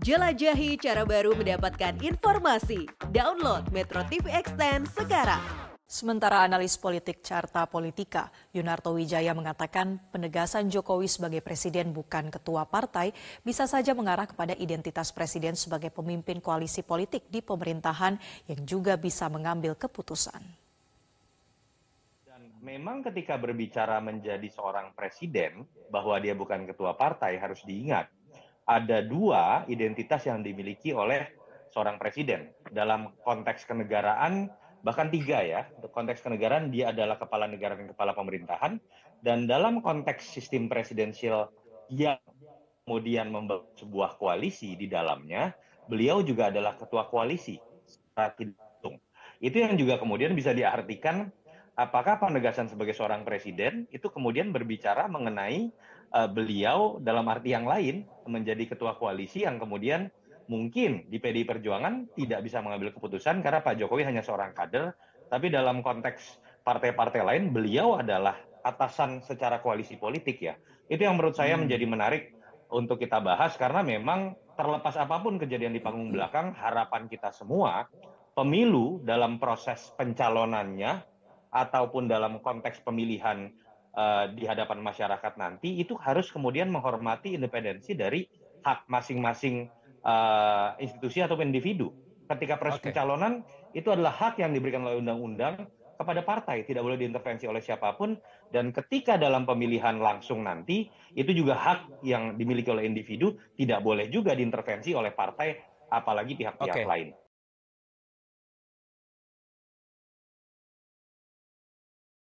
Jelajahi cara baru mendapatkan informasi. Download Metro TV Extend sekarang. Sementara analis politik Carta Politika, Yunarto Wijaya mengatakan penegasan Jokowi sebagai presiden bukan ketua partai bisa saja mengarah kepada identitas presiden sebagai pemimpin koalisi politik di pemerintahan yang juga bisa mengambil keputusan. Dan memang ketika berbicara menjadi seorang presiden bahwa dia bukan ketua partai harus diingat ada dua identitas yang dimiliki oleh seorang presiden dalam konteks kenegaraan bahkan tiga ya konteks kenegaraan dia adalah kepala negara dan kepala pemerintahan dan dalam konteks sistem presidensial yang kemudian membawa sebuah koalisi di dalamnya beliau juga adalah ketua koalisi nah, itu yang juga kemudian bisa diartikan apakah penegasan sebagai seorang presiden itu kemudian berbicara mengenai uh, beliau dalam arti yang lain menjadi ketua koalisi yang kemudian mungkin di PDI Perjuangan tidak bisa mengambil keputusan karena Pak Jokowi hanya seorang kader, tapi dalam konteks partai-partai lain beliau adalah atasan secara koalisi politik ya. Itu yang menurut saya hmm. menjadi menarik untuk kita bahas karena memang terlepas apapun kejadian di panggung hmm. belakang, harapan kita semua pemilu dalam proses pencalonannya ataupun dalam konteks pemilihan uh, di hadapan masyarakat nanti itu harus kemudian menghormati independensi dari hak masing-masing uh, institusi atau individu. Ketika proses okay. pencalonan itu adalah hak yang diberikan oleh undang-undang kepada partai, tidak boleh diintervensi oleh siapapun. Dan ketika dalam pemilihan langsung nanti, itu juga hak yang dimiliki oleh individu, tidak boleh juga diintervensi oleh partai, apalagi pihak-pihak okay. lain.